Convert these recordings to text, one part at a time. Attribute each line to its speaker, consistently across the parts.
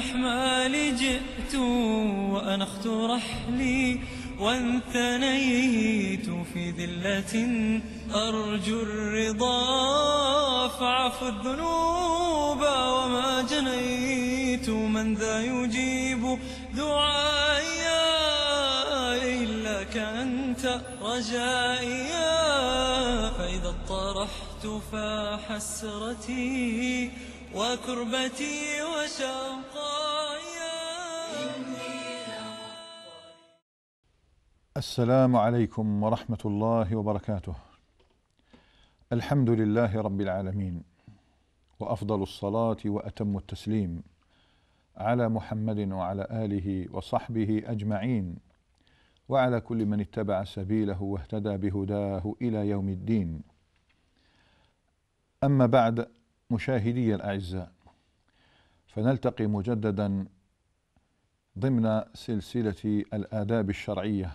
Speaker 1: الأحمال جئت وأنخت رحلي وانثنيت في ذلة أرجو الرضا فعفو الذنوب وما جنيت من ذا يجيب دعائي إلا كأنت رجائي فإذا اطرحت فحسرتي وكربتي وشوقتي السلام عليكم ورحمة الله وبركاته. الحمد لله رب العالمين وأفضل الصلاة وأتم التسليم على محمد وعلى آله وصحبه أجمعين وعلى كل من اتبع سبيله واهتدى بهداه إلى يوم الدين. أما بعد مشاهدي الأعزاء فنلتقي مجددا ضمن سلسلة الآداب الشرعية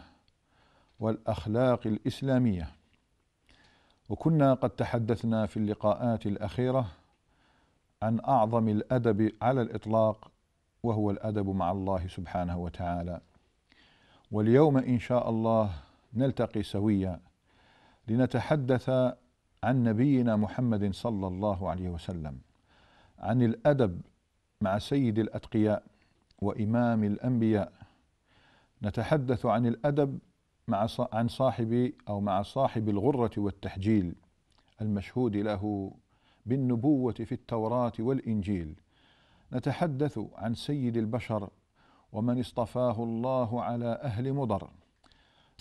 Speaker 1: والاخلاق الاسلاميه وكنا قد تحدثنا في اللقاءات الاخيره عن اعظم الادب على الاطلاق وهو الادب مع الله سبحانه وتعالى واليوم ان شاء الله نلتقي سويا لنتحدث عن نبينا محمد صلى الله عليه وسلم عن الادب مع سيد الاتقياء وامام الانبياء نتحدث عن الادب مع عن صاحب أو مع صاحب الغرة والتحجيل المشهود له بالنبوة في التوراة والإنجيل نتحدث عن سيد البشر ومن اصطفاه الله على أهل مضر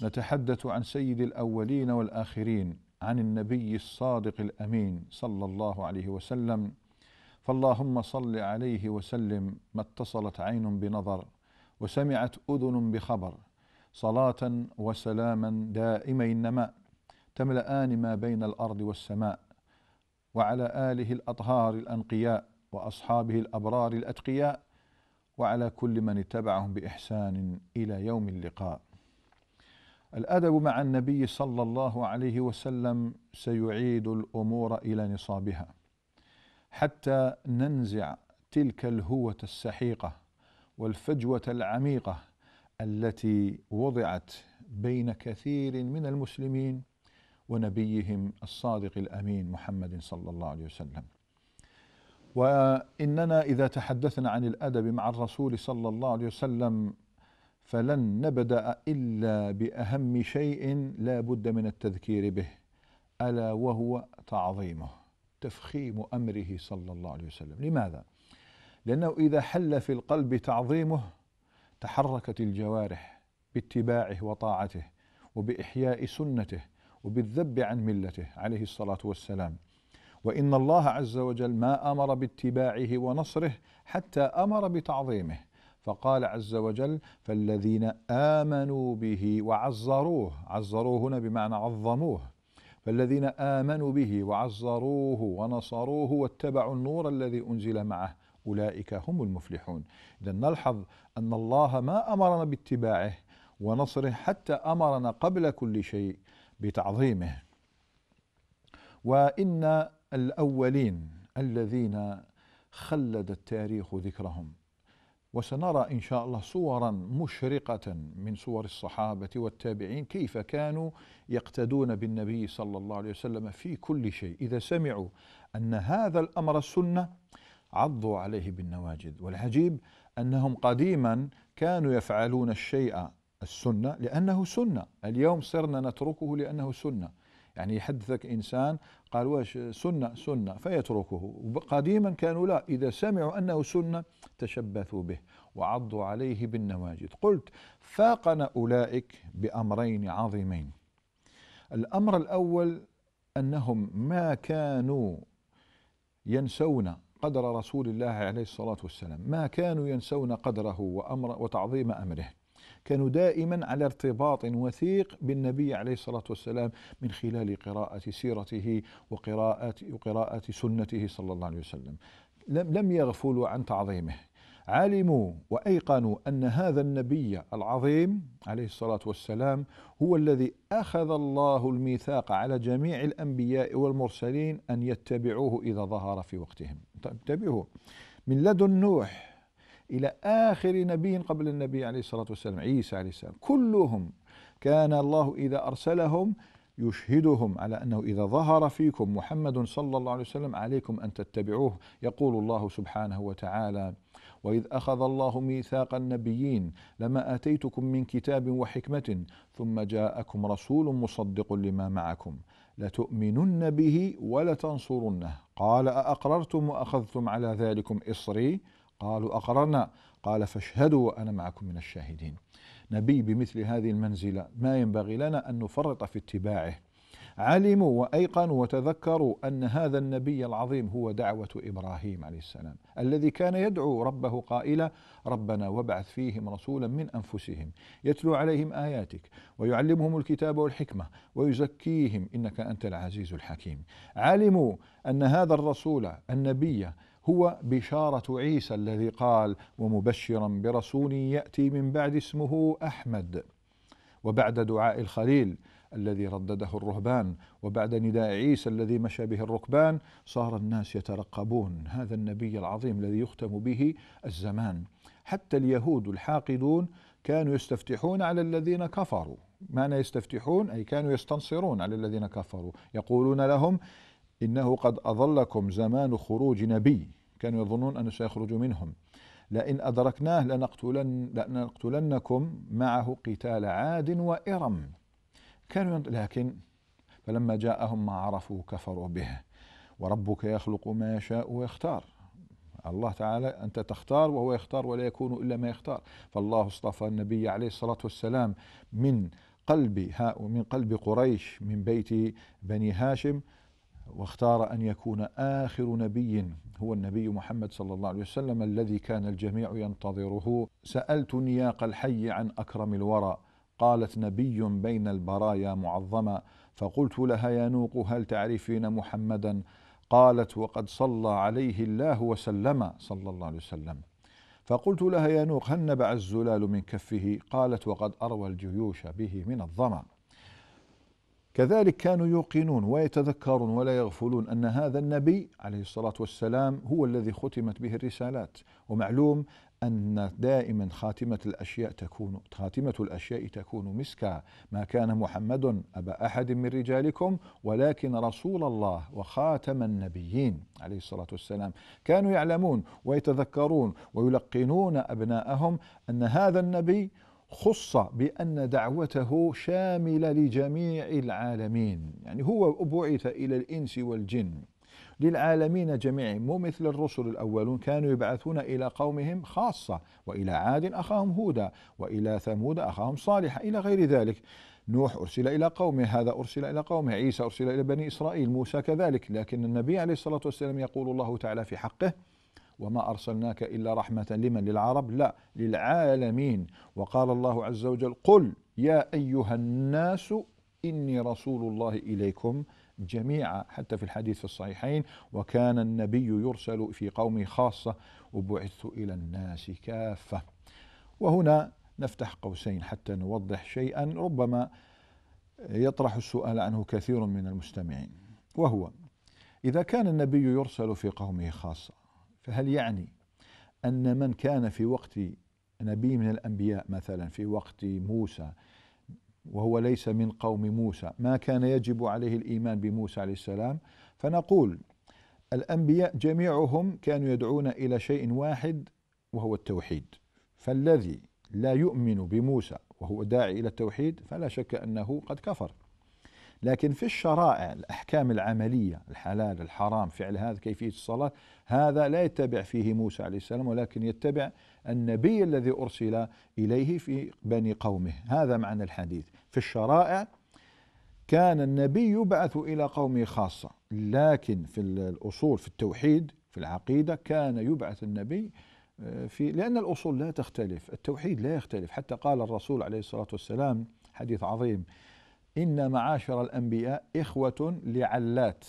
Speaker 1: نتحدث عن سيد الأولين والآخرين عن النبي الصادق الأمين صلى الله عليه وسلم فاللهم صل عليه وسلم ما اتصلت عين بنظر وسمعت أذن بخبر صلاة وسلاما النماء تملآن ما بين الأرض والسماء وعلى آله الأطهار الأنقياء وأصحابه الأبرار الأتقياء وعلى كل من اتبعهم بإحسان إلى يوم اللقاء الأدب مع النبي صلى الله عليه وسلم سيعيد الأمور إلى نصابها حتى ننزع تلك الهوة السحيقة والفجوة العميقة التي وضعت بين كثير من المسلمين ونبيهم الصادق الامين محمد صلى الله عليه وسلم. واننا اذا تحدثنا عن الادب مع الرسول صلى الله عليه وسلم فلن نبدا الا باهم شيء لا بد من التذكير به الا وهو تعظيمه تفخيم امره صلى الله عليه وسلم لماذا لانه اذا حل في القلب تعظيمه تحركت الجوارح باتباعه وطاعته وبإحياء سنته وبالذب عن ملته عليه الصلاة والسلام وإن الله عز وجل ما أمر باتباعه ونصره حتى أمر بتعظيمه فقال عز وجل فالذين آمنوا به وعزروه عزروه هنا بمعنى عظموه فالذين آمنوا به وعزروه ونصروه واتبعوا النور الذي أنزل معه أولئك هم المفلحون إذا نلحظ أن الله ما أمرنا باتباعه ونصره حتى أمرنا قبل كل شيء بتعظيمه وإن الأولين الذين خلد التاريخ ذكرهم وسنرى ان شاء الله صورا مشرقه من صور الصحابه والتابعين كيف كانوا يقتدون بالنبي صلى الله عليه وسلم في كل شيء اذا سمعوا ان هذا الامر السنه عضوا عليه بالنواجذ والعجيب أنهم قديما كانوا يفعلون الشيء السنة لأنه سنة اليوم صرنا نتركه لأنه سنة يعني يحدثك إنسان قال واش سنة سنة فيتركه قديما كانوا لا إذا سمعوا أنه سنة تشبثوا به وعضوا عليه بالنواجد قلت فاقنا أولئك بأمرين عظيمين الأمر الأول أنهم ما كانوا ينسون قدر رسول الله عليه الصلاة والسلام ما كانوا ينسون قدره وأمر وتعظيم أمره كانوا دائما على ارتباط وثيق بالنبي عليه الصلاة والسلام من خلال قراءة سيرته وقراءة, وقراءة سنته صلى الله عليه وسلم لم يغفلوا عن تعظيمه علموا وايقنوا ان هذا النبي العظيم عليه الصلاه والسلام هو الذي اخذ الله الميثاق على جميع الانبياء والمرسلين ان يتبعوه اذا ظهر في وقتهم طيب، انتبهوا من لدن نوح الى اخر نبي قبل النبي عليه الصلاه والسلام عيسى عليه السلام كلهم كان الله اذا ارسلهم يشهدهم على انه اذا ظهر فيكم محمد صلى الله عليه وسلم عليكم ان تتبعوه يقول الله سبحانه وتعالى واذ اخذ الله ميثاق النبيين لما اتيتكم من كتاب وحكمه ثم جاءكم رسول مصدق لما معكم لتؤمنن به ولتنصرنه قال أأقررتم وأخذتم على ذلكم إصري قالوا أقررنا قال فاشهدوا وأنا معكم من الشاهدين نبي بمثل هذه المنزلة ما ينبغي لنا أن نفرط في اتباعه علموا وايقنوا وتذكروا ان هذا النبي العظيم هو دعوه ابراهيم عليه السلام الذي كان يدعو ربه قائلا ربنا وابعث فيهم رسولا من انفسهم يتلو عليهم اياتك ويعلمهم الكتاب والحكمه ويزكيهم انك انت العزيز الحكيم علموا ان هذا الرسول النبي هو بشارة عيسى الذي قال ومبشرا برسول يأتي من بعد اسمه أحمد وبعد دعاء الخليل الذي ردده الرهبان وبعد نداء عيسى الذي مشى به الركبان صار الناس يترقبون هذا النبي العظيم الذي يختم به الزمان حتى اليهود الحاقدون كانوا يستفتحون على الذين كفروا معنى يستفتحون أي كانوا يستنصرون على الذين كفروا يقولون لهم إنه قد أظلكم زمان خروج نبي كانوا يظنون أنه سيخرج منهم لئن أدركناه لنقتلن لنقتلنكم معه قتال عاد وإرم كانوا لكن فلما جاءهم ما عرفوا كفروا به وربك يخلق ما يشاء ويختار الله تعالى أنت تختار وهو يختار ولا يكون إلا ما يختار فالله اصطفى النبي عليه الصلاة والسلام من قلب من قلب قريش من بيت بني هاشم واختار أن يكون آخر نبي هو النبي محمد صلى الله عليه وسلم الذي كان الجميع ينتظره سألت نياق الحي عن أكرم الورى قالت نبي بين البرايا معظما فقلت لها يا نوق هل تعرفين محمدا قالت وقد صلى عليه الله وسلم صلى الله عليه وسلم فقلت لها يا نوق هل نبع الزلال من كفه قالت وقد أروى الجيوش به من الظمأ كذلك كانوا يوقنون ويتذكرون ولا يغفلون ان هذا النبي عليه الصلاه والسلام هو الذي ختمت به الرسالات ومعلوم أن دائما خاتمة الأشياء تكون خاتمة الأشياء تكون مسكا ما كان محمد أبا أحد من رجالكم ولكن رسول الله وخاتم النبيين عليه الصلاة والسلام كانوا يعلمون ويتذكرون ويلقنون أبناءهم أن هذا النبي خص بأن دعوته شاملة لجميع العالمين يعني هو بعث إلى الإنس والجن للعالمين جميعهم مو مثل الرسل الأولون كانوا يبعثون إلى قومهم خاصة وإلى عاد أخاهم هودا وإلى ثمود أخاهم صالحا إلى غير ذلك نوح أرسل إلى قومه هذا أرسل إلى قومه عيسى أرسل إلى بني إسرائيل موسى كذلك لكن النبي عليه الصلاة والسلام يقول الله تعالى في حقه وما أرسلناك إلا رحمة لمن للعرب لا للعالمين وقال الله عز وجل قل يا أيها الناس إني رسول الله إليكم جميعا حتى في الحديث في الصحيحين وكان النبي يرسل في قومه خاصة وبعثت إلى الناس كافة وهنا نفتح قوسين حتى نوضح شيئا ربما يطرح السؤال عنه كثير من المستمعين وهو إذا كان النبي يرسل في قومه خاصة فهل يعني أن من كان في وقت نبي من الأنبياء مثلا في وقت موسى وهو ليس من قوم موسى ما كان يجب عليه الإيمان بموسى عليه السلام فنقول الأنبياء جميعهم كانوا يدعون إلى شيء واحد وهو التوحيد فالذي لا يؤمن بموسى وهو داعي إلى التوحيد فلا شك أنه قد كفر لكن في الشرائع الأحكام العملية الحلال الحرام فعل هذا كيفية الصلاة هذا لا يتبع فيه موسى عليه السلام ولكن يتبع النبي الذي أرسل إليه في بني قومه هذا معنى الحديث في الشرائع كان النبي يبعث إلى قومه خاصة لكن في الأصول في التوحيد في العقيدة كان يبعث النبي آه، في لأن الأصول لا تختلف التوحيد لا يختلف حتى قال الرسول عليه الصلاة والسلام حديث عظيم إن معاشر الأنبياء إخوة لعلات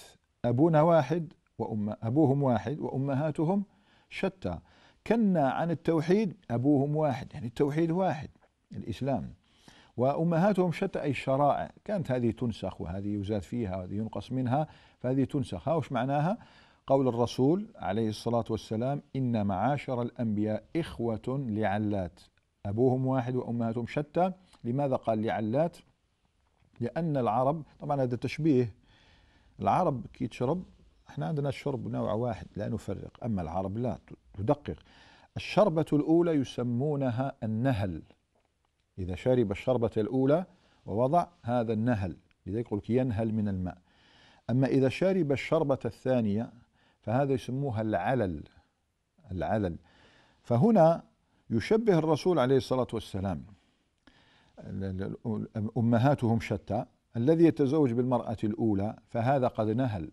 Speaker 1: أبونا واحد وأم أبوهم واحد وأمهاتهم شتى كنا عن التوحيد أبوهم واحد يعني التوحيد واحد الإسلام وأمهاتهم شتى أي الشرائع كانت هذه تنسخ وهذه يزاد فيها وهذه ينقص منها فهذه تنسخ ها وش معناها قول الرسول عليه الصلاة والسلام إن معاشر الأنبياء إخوة لعلات أبوهم واحد وأمهاتهم شتى لماذا قال لعلات لأن العرب طبعا هذا تشبيه العرب كي تشرب احنا عندنا الشرب نوع واحد لا نفرق أما العرب لا تدقق الشربة الأولى يسمونها النهل إذا شرب الشربة الأولى ووضع هذا النهل لذلك يقول ينهل من الماء أما إذا شرب الشربة الثانية فهذا يسموها العلل العلل فهنا يشبه الرسول عليه الصلاة والسلام أمهاتهم شتى الذي يتزوج بالمرأة الأولى فهذا قد نهل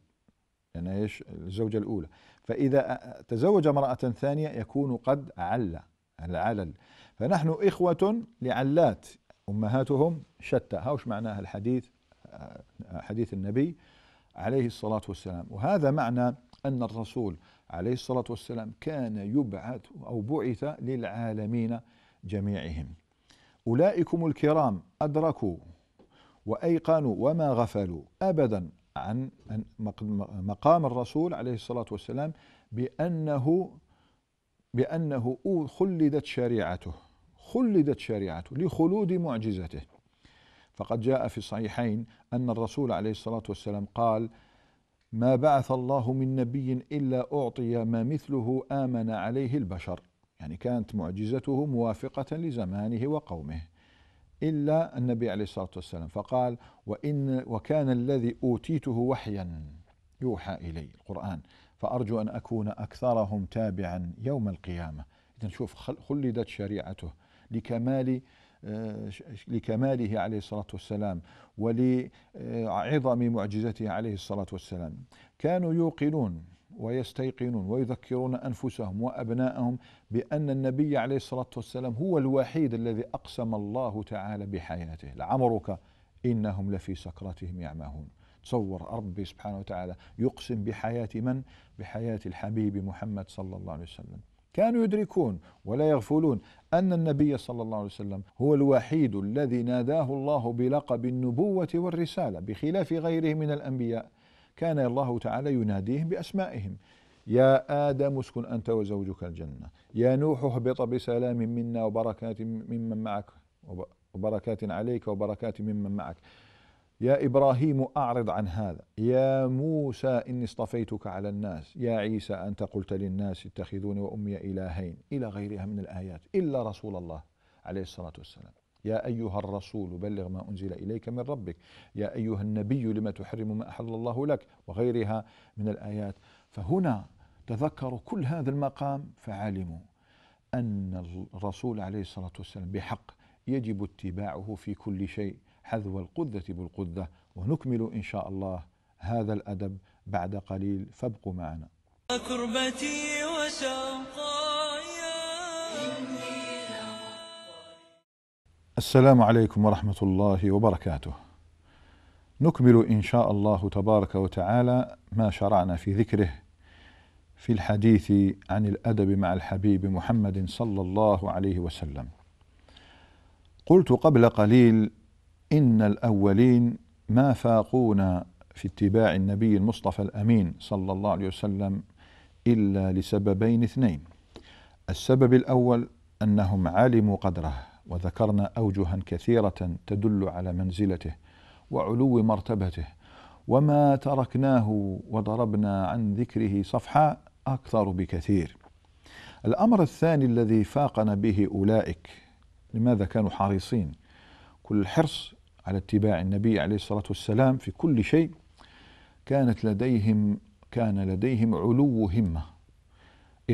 Speaker 1: يعني إيش الزوجة الأولى فإذا تزوج امرأة ثانية يكون قد عل العلل فنحن إخوة لعلات أمهاتهم شتى هاوش معناها الحديث حديث النبي عليه الصلاة والسلام وهذا معنى أن الرسول عليه الصلاة والسلام كان يبعث أو بعث للعالمين جميعهم أولئكم الكرام أدركوا وأيقنوا وما غفلوا أبدا عن مقام الرسول عليه الصلاة والسلام بأنه بأنه خلدت شريعته خلدت شريعته لخلود معجزته فقد جاء في الصحيحين أن الرسول عليه الصلاة والسلام قال ما بعث الله من نبي إلا أعطي ما مثله آمن عليه البشر يعني كانت معجزته موافقة لزمانه وقومه إلا النبي عليه الصلاة والسلام فقال وإن وكان الذي أوتيته وحيا يوحى إلي القرآن فأرجو أن أكون أكثرهم تابعا يوم القيامة إذا شوف خلدت شريعته لكمال آه، لكماله عليه الصلاة والسلام ولعظم معجزته عليه الصلاة والسلام كانوا يوقنون ويستيقنون ويذكرون انفسهم وابنائهم بان النبي عليه الصلاه والسلام هو الوحيد الذي اقسم الله تعالى بحياته لعمرك انهم لفي سكرتهم يعمهون تصور ربي سبحانه وتعالى يقسم بحياه من بحياه الحبيب محمد صلى الله عليه وسلم كانوا يدركون ولا يغفلون ان النبي صلى الله عليه وسلم هو الوحيد الذي ناداه الله بلقب النبوه والرساله بخلاف غيره من الانبياء كان الله تعالى يناديهم بأسمائهم يا آدم اسكن أنت وزوجك الجنة يا نوح اهبط بسلام منا وبركات ممن معك وبركات عليك وبركات ممن معك يا إبراهيم أعرض عن هذا يا موسى إني اصطفيتك على الناس يا عيسى أنت قلت للناس اتخذوني وأمي إلهين إلى غيرها من الآيات إلا رسول الله عليه الصلاة والسلام يا أيها الرسول بلغ ما أنزل إليك من ربك يا أيها النبي لما تحرم ما أحل الله لك وغيرها من الآيات فهنا تذكروا كل هذا المقام فعلموا أن الرسول عليه الصلاة والسلام بحق يجب اتباعه في كل شيء حذو القدة بالقدة ونكمل إن شاء الله هذا الأدب بعد قليل فابقوا معنا كربتي وشقايا السلام عليكم ورحمة الله وبركاته. نكمل إن شاء الله تبارك وتعالى ما شرعنا في ذكره في الحديث عن الأدب مع الحبيب محمد صلى الله عليه وسلم. قلت قبل قليل إن الأولين ما فاقونا في اتباع النبي المصطفى الأمين صلى الله عليه وسلم إلا لسببين اثنين. السبب الأول أنهم علموا قدره وذكرنا اوجها كثيره تدل على منزلته وعلو مرتبته وما تركناه وضربنا عن ذكره صفحا اكثر بكثير الامر الثاني الذي فاقنا به اولئك لماذا كانوا حريصين كل الحرص على اتباع النبي عليه الصلاه والسلام في كل شيء كانت لديهم كان لديهم علو همه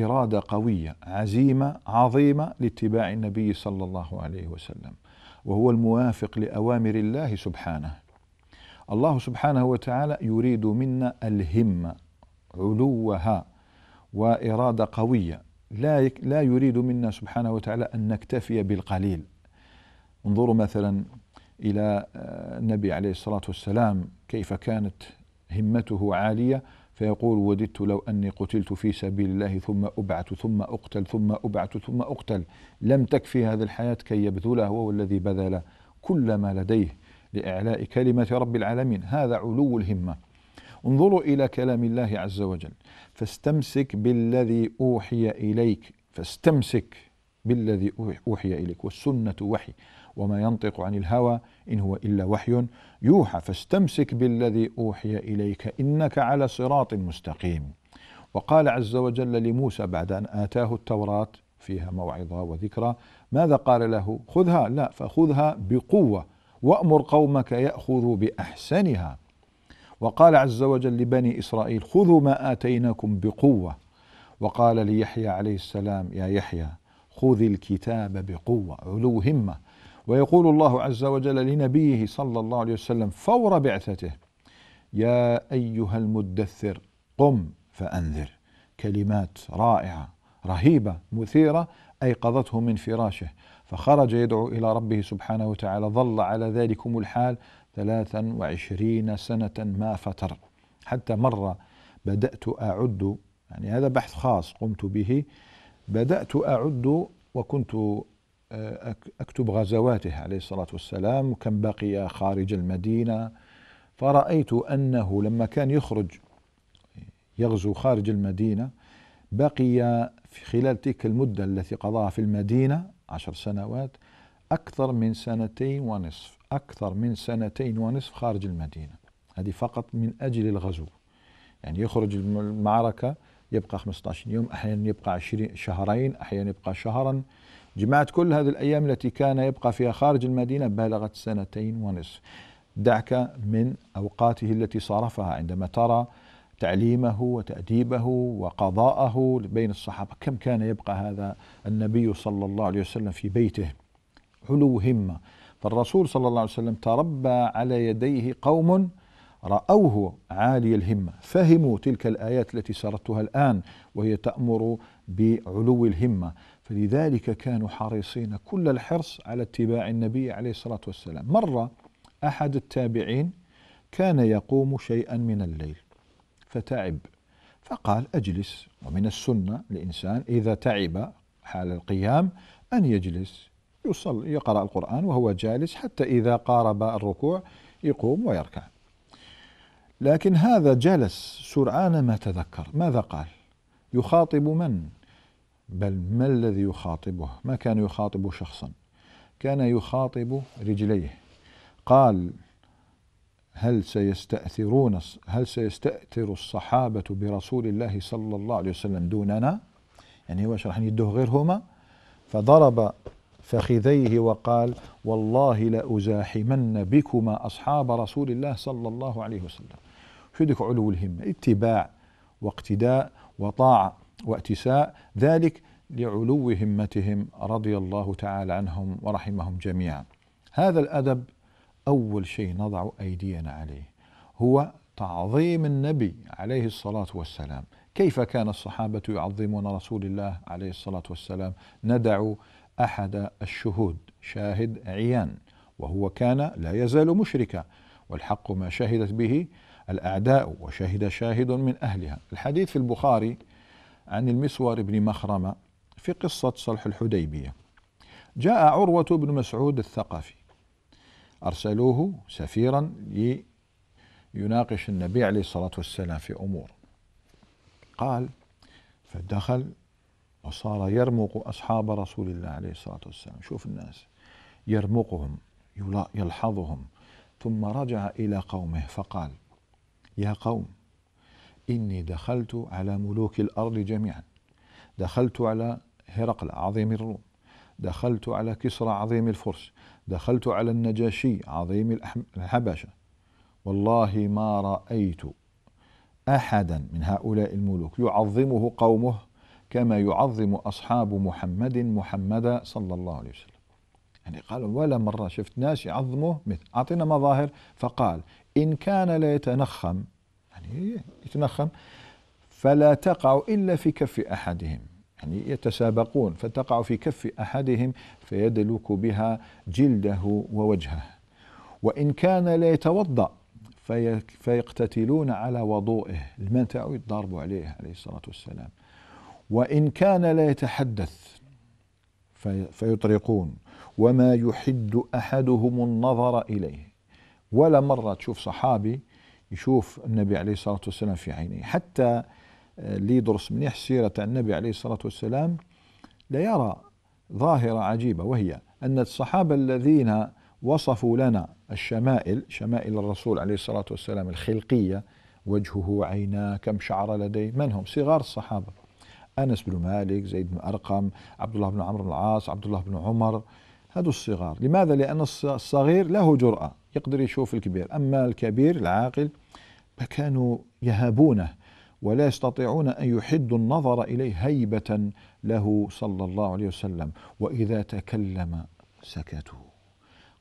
Speaker 1: إرادة قوية عزيمة عظيمة لاتباع النبي صلى الله عليه وسلم وهو الموافق لأوامر الله سبحانه الله سبحانه وتعالى يريد منا الهمة علوها وإرادة قوية لا لا يريد منا سبحانه وتعالى أن نكتفي بالقليل انظروا مثلا إلى آه، النبي عليه الصلاة والسلام كيف كانت همته عالية فيقول وددت لو أني قتلت في سبيل الله ثم أبعث ثم أقتل ثم أبعث ثم أقتل لم تكفي هذه الحياة كي يبذلها هو الذي بذل كل ما لديه لإعلاء كلمة رب العالمين هذا علو الهمة انظروا إلى كلام الله عز وجل فاستمسك بالذي أوحي إليك فاستمسك بالذي أوحي إليك والسنة وحي وما ينطق عن الهوى إن هو إلا وحي يوحى فاستمسك بالذي أوحي إليك إنك على صراط مستقيم وقال عز وجل لموسى بعد أن آتاه التوراة فيها موعظة وذكرى ماذا قال له خذها لا فخذها بقوة وأمر قومك يأخذوا بأحسنها وقال عز وجل لبني إسرائيل خذوا ما آتيناكم بقوة وقال ليحيى عليه السلام يا يحيى خذ الكتاب بقوة علو همة ويقول الله عز وجل لنبيه صلى الله عليه وسلم فور بعثته يا أيها المدثر قم فأنذر كلمات رائعة رهيبة مثيرة أيقظته من فراشه فخرج يدعو إلى ربه سبحانه وتعالى ظل على ذلكم الحال ثلاثا وعشرين سنة ما فتر حتى مرة بدأت أعد يعني هذا بحث خاص قمت به بدأت أعد وكنت آه، أكتب غزواته عليه الصلاة والسلام وكم بقي خارج المدينة فرأيت أنه لما كان يخرج يغزو خارج المدينة بقي في خلال تلك المدة التي قضاها في المدينة عشر سنوات أكثر من سنتين ونصف أكثر من سنتين ونصف خارج المدينة هذه فقط من أجل الغزو يعني يخرج المعركة يبقى 15 يوم أحيانا يبقى 20 شهرين أحيانا يبقى شهرا جمعت كل هذه الأيام التي كان يبقى فيها خارج المدينة بلغت سنتين ونصف دعك من أوقاته التي صرفها عندما ترى تعليمه وتأديبه وقضاءه بين الصحابة كم كان يبقى هذا النبي صلى الله عليه وسلم في بيته علو همة فالرسول صلى الله عليه وسلم تربى على يديه قوم رأوه عالي الهمة فهموا تلك الآيات التي سردتها الآن وهي تأمر بعلو الهمة فلذلك كانوا حريصين كل الحرص على اتباع النبي عليه الصلاة والسلام مرة أحد التابعين كان يقوم شيئا من الليل فتعب فقال أجلس ومن السنة الإنسان إذا تعب حال القيام أن يجلس يصلي يقرأ القرآن وهو جالس حتى إذا قارب الركوع يقوم ويركع لكن هذا جلس سرعان ما تذكر ماذا قال يخاطب من بل ما الذي يخاطبه ما كان يخاطب شخصا كان يخاطب رجليه قال هل سيستأثرون هل سيستأثر الصحابة برسول الله صلى الله عليه وسلم دوننا يعني هو شرح يده غيرهما فضرب فخذيه وقال والله لأزاحمن بكما أصحاب رسول الله صلى الله عليه وسلم شو علو الهمة اتباع واقتداء وطاعة واتساء ذلك لعلو همتهم رضي الله تعالى عنهم ورحمهم جميعا هذا الادب اول شيء نضع ايدينا عليه هو تعظيم النبي عليه الصلاه والسلام كيف كان الصحابه يعظمون رسول الله عليه الصلاه والسلام ندع احد الشهود شاهد عيان وهو كان لا يزال مشركا والحق ما شهدت به الاعداء وشهد شاهد من اهلها الحديث في البخاري عن المسور بن مخرمة في قصة صلح الحديبية جاء عروة بن مسعود الثقفي أرسلوه سفيرا ليناقش النبي عليه الصلاة والسلام في أمور قال فدخل وصار يرمق أصحاب رسول الله عليه الصلاة والسلام شوف الناس يرمقهم يلحظهم ثم رجع إلى قومه فقال يا قوم إني دخلت على ملوك الأرض جميعا دخلت على هرقل عظيم الروم دخلت على كسرى عظيم الفرس دخلت على النجاشي عظيم الحبشة والله ما رأيت أحدا من هؤلاء الملوك يعظمه قومه كما يعظم أصحاب محمد محمدا صلى الله عليه وسلم يعني قالوا ولا مرة شفت ناس يعظمه مثل أعطينا مظاهر فقال إن كان لا يتنخم يعني يتنخم فلا تقع إلا في كف أحدهم يعني يتسابقون فتقع في كف أحدهم فيدلك بها جلده ووجهه وإن كان لا يتوضأ في فيقتتلون على وضوئه الماء تاعو يتضاربوا عليه عليه الصلاة والسلام وإن كان لا يتحدث في فيطرقون وما يحد أحدهم النظر إليه ولا مرة تشوف صحابي يشوف النبي عليه الصلاة والسلام في عينيه حتى آه، اللي يدرس منيح سيرة النبي عليه الصلاة والسلام لا يرى ظاهرة عجيبة وهي أن الصحابة الذين وصفوا لنا الشمائل شمائل الرسول عليه الصلاة والسلام الخلقية وجهه عيناه كم شعر لديه من هم صغار الصحابة أنس بن مالك زيد بن أرقم عبد الله بن عمرو بن العاص عبد الله بن عمر هذو الصغار لماذا لأن الصغير له جرأة يقدر يشوف الكبير أما الكبير العاقل فكانوا يهابونه ولا يستطيعون أن يحدوا النظر إليه هيبة له صلى الله عليه وسلم وإذا تكلم سكتوا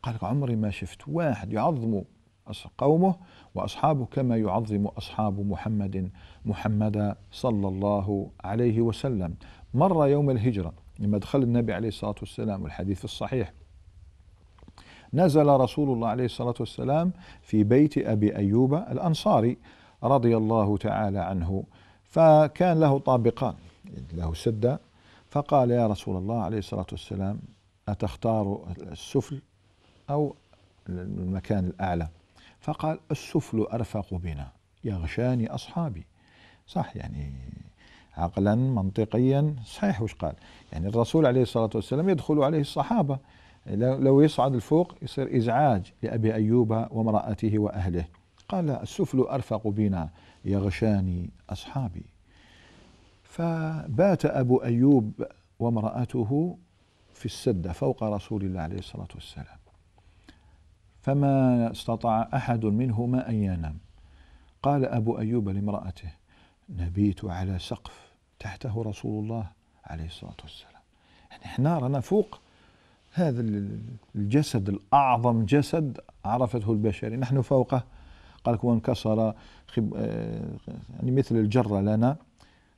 Speaker 1: قال عمري ما شفت واحد يعظم قومه وأصحابه كما يعظم أصحاب محمد محمدا صلى الله عليه وسلم مر يوم الهجرة دخل النبي عليه الصلاة والسلام والحديث الصحيح نزل رسول الله عليه الصلاة والسلام في بيت أبي أيوب الأنصاري رضي الله تعالى عنه فكان له طابقان له سدة فقال يا رسول الله عليه الصلاة والسلام أتختار السفل أو المكان الأعلى فقال السفل أرفق بنا يغشاني أصحابي صح يعني عقلا منطقيا صحيح وش قال يعني الرسول عليه الصلاة والسلام يدخل عليه الصحابة لو يصعد الفوق يصير إزعاج لأبي أيوب وامرأته وأهله قال السفل أرفق بنا يغشاني أصحابي فبات أبو أيوب وامرأته في السدة فوق رسول الله عليه الصلاة والسلام فما استطاع أحد منهما أن ينام قال أبو أيوب لامرأته نبيت على سقف تحته رسول الله عليه الصلاة والسلام يعني احنا رانا فوق هذا الجسد الأعظم جسد عرفته البشرية نحن فوقه قال لك وانكسر خب... آه، يعني مثل الجرة لنا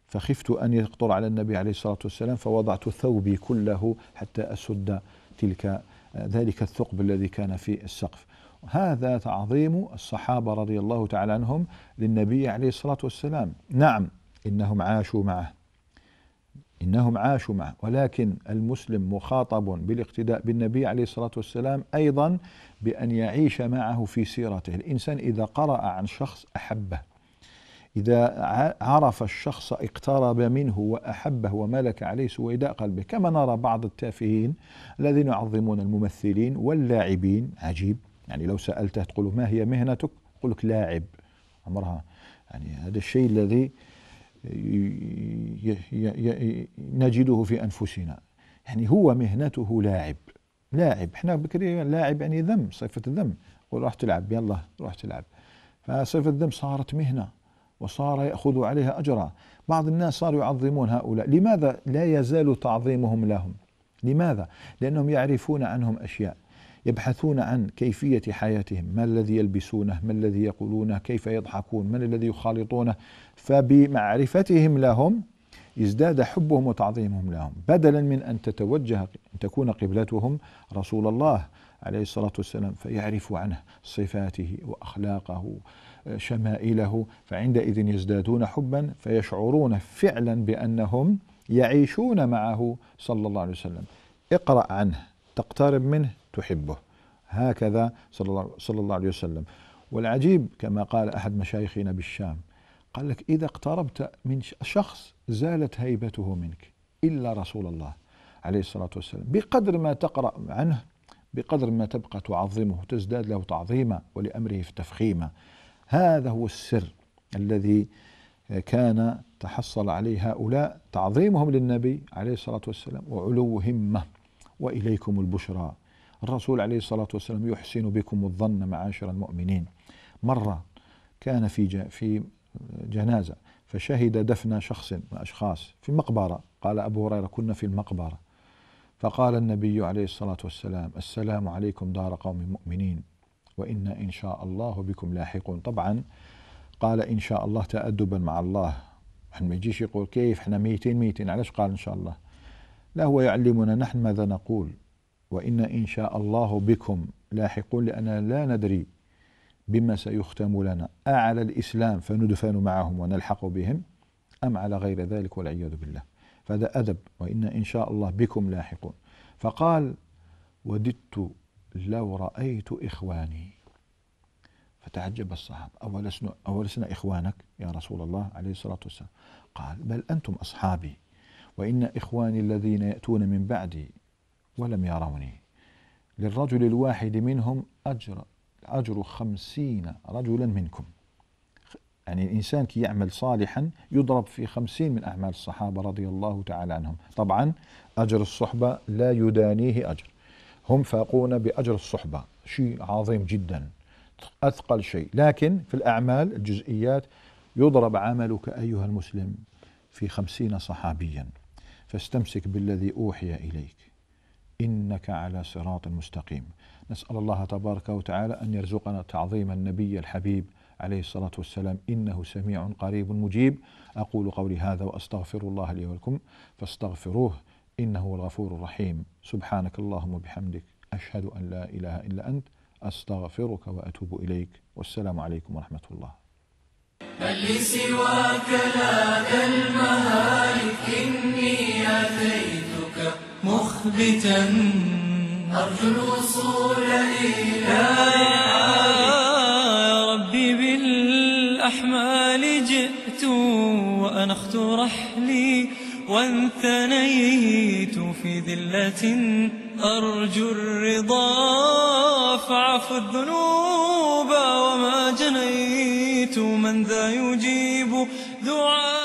Speaker 1: فخفت أن يقطر على النبي عليه الصلاة والسلام فوضعت ثوبي كله حتى أسد تلك آه، ذلك الثقب الذي كان في السقف هذا تعظيم الصحابة رضي الله تعالى عنهم للنبي عليه الصلاة والسلام نعم إنهم عاشوا معه إنهم عاشوا معه ولكن المسلم مخاطب بالاقتداء بالنبي عليه الصلاة والسلام أيضا بأن يعيش معه في سيرته الإنسان إذا قرأ عن شخص أحبه إذا عرف الشخص اقترب منه وأحبه وملك عليه سويداء قلبه كما نرى بعض التافهين الذين يعظمون الممثلين واللاعبين عجيب يعني لو سألته تقول ما هي مهنتك يقول لك لاعب عمرها يعني هذا الشيء الذي نجده في أنفسنا يعني هو مهنته لاعب لاعب احنا بكري لاعب يعني ذم صفة الذم راح تلعب يلا روح تلعب فصفة الذم صارت مهنة وصار يأخذ عليها أجرا بعض الناس صاروا يعظمون هؤلاء لماذا لا يزال تعظيمهم لهم لماذا؟ لأنهم يعرفون عنهم أشياء يبحثون عن كيفية حياتهم ما الذي يلبسونه ما الذي يقولونه كيف يضحكون من الذي يخالطونه فبمعرفتهم لهم ازداد حبهم وتعظيمهم لهم بدلا من أن تتوجه أن تكون قبلتهم رسول الله عليه الصلاة والسلام فيعرفوا عنه صفاته وأخلاقه آه، شمائله فعندئذ يزدادون حبا فيشعرون فعلا بأنهم يعيشون معه صلى الله عليه وسلم اقرأ عنه تقترب منه تحبه هكذا صلى الله, صلى الله عليه وسلم والعجيب كما قال أحد مشايخنا بالشام قال لك إذا اقتربت من شخص زالت هيبته منك إلا رسول الله عليه الصلاة والسلام بقدر ما تقرأ عنه بقدر ما تبقى تعظمه تزداد له تعظيما ولأمره في تفخيما هذا هو السر الذي كان تحصل عليه هؤلاء تعظيمهم للنبي عليه الصلاة والسلام وعلو همة وإليكم البشرى الرسول عليه الصلاة والسلام يحسن بكم الظن معاشر المؤمنين مرة كان في في جنازة فشهد دفن شخص من أشخاص في مقبرة قال أبو هريرة كنا في المقبرة فقال النبي عليه الصلاة والسلام السلام عليكم دار قوم مؤمنين وإنا إن شاء الله بكم لاحقون طبعا قال إن شاء الله تأدبا مع الله احنا ما يجيش يقول كيف احنا ميتين ميتين علاش قال إن شاء الله لا هو يعلمنا نحن ماذا نقول وإن إن شاء الله بكم لاحقون لأننا لا ندري بما سيختم لنا أعلى الإسلام فندفن معهم ونلحق بهم أم على غير ذلك والعياذ بالله فهذا أدب وإن إن شاء الله بكم لاحقون فقال وددت لو رأيت إخواني فتعجب الصحابة أولسنا, أولسنا إخوانك يا رسول الله عليه الصلاة والسلام قال بل أنتم أصحابي وإن إخواني الذين يأتون من بعدي ولم يروني للرجل الواحد منهم أجر أجر خمسين رجلا منكم يعني الإنسان كي يعمل صالحا يضرب في خمسين من أعمال الصحابة رضي الله تعالى عنهم طبعا أجر الصحبة لا يدانيه أجر هم فاقون بأجر الصحبة شيء عظيم جدا أثقل شيء لكن في الأعمال الجزئيات يضرب عملك أيها المسلم في خمسين صحابيا فاستمسك بالذي أوحي إليك إنك على صراط مستقيم نسأل الله تبارك وتعالى أن يرزقنا تعظيم النبي الحبيب عليه الصلاة والسلام إنه سميع قريب مجيب أقول قولي هذا وأستغفر الله لي ولكم فاستغفروه إنه هو الغفور الرحيم سبحانك اللهم وبحمدك أشهد أن لا إله إلا أنت أستغفرك وأتوب إليك والسلام عليكم ورحمة الله هل سواك لا كالمهالك إني أتيت مخبتا أرجو الوصول إلى يا ربي بالأحمال جئت وأنخت رحلي وانثنيت في ذلة أرجو الرضا فعفو الذنوب وما جنيت من ذا يجيب دعائي